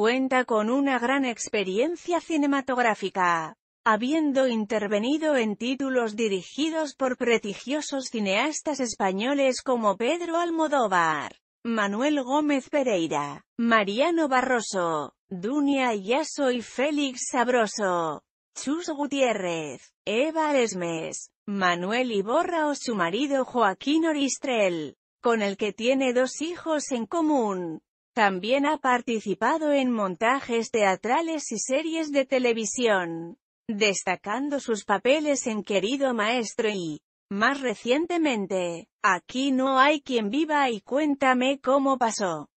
cuenta con una gran experiencia cinematográfica, habiendo intervenido en títulos dirigidos por prestigiosos cineastas españoles como Pedro Almodóvar, Manuel Gómez Pereira, Mariano Barroso, Dunia Yaso y Félix Sabroso, Chus Gutiérrez, Eva Lesmes, Manuel Iborra o su marido Joaquín Oristrel, con el que tiene dos hijos en común. También ha participado en montajes teatrales y series de televisión, destacando sus papeles en Querido Maestro y, más recientemente, Aquí no hay quien viva y cuéntame cómo pasó.